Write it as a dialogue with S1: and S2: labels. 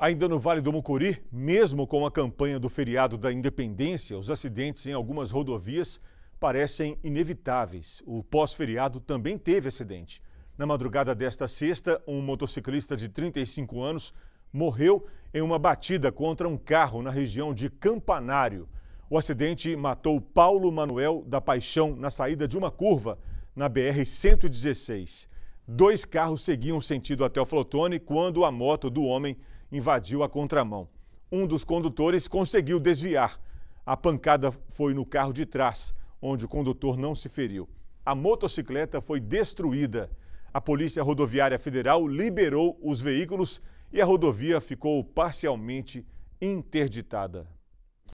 S1: Ainda no Vale do Mucuri, mesmo com a campanha do feriado da independência, os acidentes em algumas rodovias parecem inevitáveis. O pós-feriado também teve acidente. Na madrugada desta sexta, um motociclista de 35 anos morreu em uma batida contra um carro na região de Campanário. O acidente matou Paulo Manuel da Paixão na saída de uma curva na BR-116. Dois carros seguiam sentido até o Flotone quando a moto do homem invadiu a contramão. Um dos condutores conseguiu desviar. A pancada foi no carro de trás, onde o condutor não se feriu. A motocicleta foi destruída. A Polícia Rodoviária Federal liberou os veículos e a rodovia ficou parcialmente interditada.